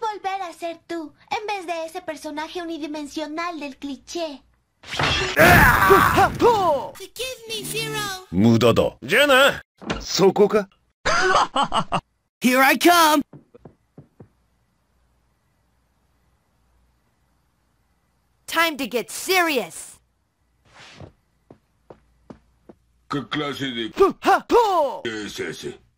volver a ser tú, en vez de ese personaje unidimensional del cliché. Mudado. ¿Soko ka? Here I come. Time to get serious. ¿Qué clase de... ¿Qué es ese?